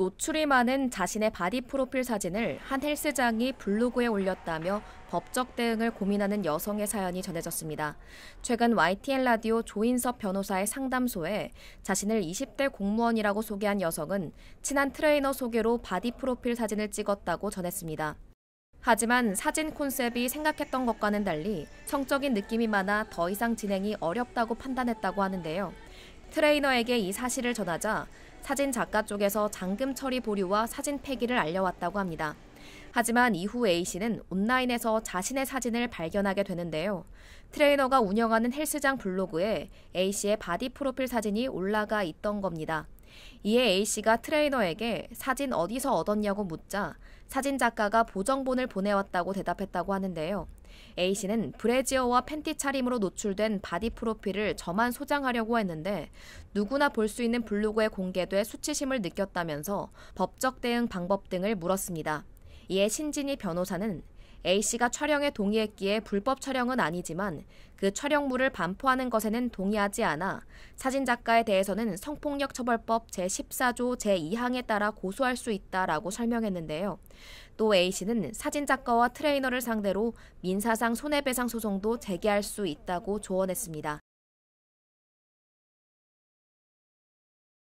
노출이 많은 자신의 바디 프로필 사진을 한 헬스장이 블로그에 올렸다며 법적 대응을 고민하는 여성의 사연이 전해졌습니다. 최근 YTN 라디오 조인섭 변호사의 상담소에 자신을 20대 공무원이라고 소개한 여성은 친한 트레이너 소개로 바디 프로필 사진을 찍었다고 전했습니다. 하지만 사진 콘셉트이 생각했던 것과는 달리 성적인 느낌이 많아 더 이상 진행이 어렵다고 판단했다고 하는데요. 트레이너에게 이 사실을 전하자 사진 작가 쪽에서 잠금 처리 보류와 사진 폐기를 알려왔다고 합니다. 하지만 이후 A씨는 온라인에서 자신의 사진을 발견하게 되는데요. 트레이너가 운영하는 헬스장 블로그에 A씨의 바디 프로필 사진이 올라가 있던 겁니다. 이에 A씨가 트레이너에게 사진 어디서 얻었냐고 묻자 사진 작가가 보정본을 보내왔다고 대답했다고 하는데요. A씨는 브래지어와 팬티 차림으로 노출된 바디 프로필을 저만 소장하려고 했는데 누구나 볼 수 있는 블로그에 공개돼 수치심을 느꼈다면서 법적 대응 방법 등을 물었습니다. 이에 신진희 변호사는 A씨가 촬영에 동의했기에 불법 촬영은 아니지만 그 촬영물을 반포하는 것에는 동의하지 않아 사진작가에 대해서는 성폭력 처벌법 제14조 제2항에 따라 고소할 수 있다라고 설명했는데요. 또 A씨는 사진작가와 트레이너를 상대로 민사상 손해배상 소송도 제기할 수 있다고 조언했습니다.